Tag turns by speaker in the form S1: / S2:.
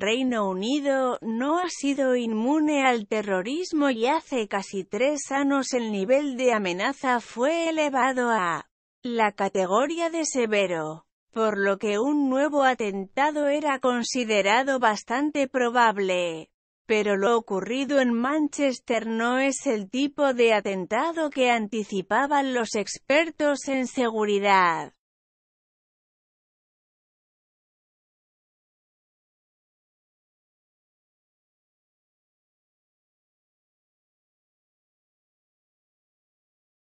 S1: Reino Unido no ha sido inmune al terrorismo y hace casi tres años el nivel de amenaza fue elevado a la categoría de severo, por lo que un nuevo atentado era considerado bastante probable. Pero lo ocurrido en Manchester no es el tipo de atentado que anticipaban los expertos en seguridad.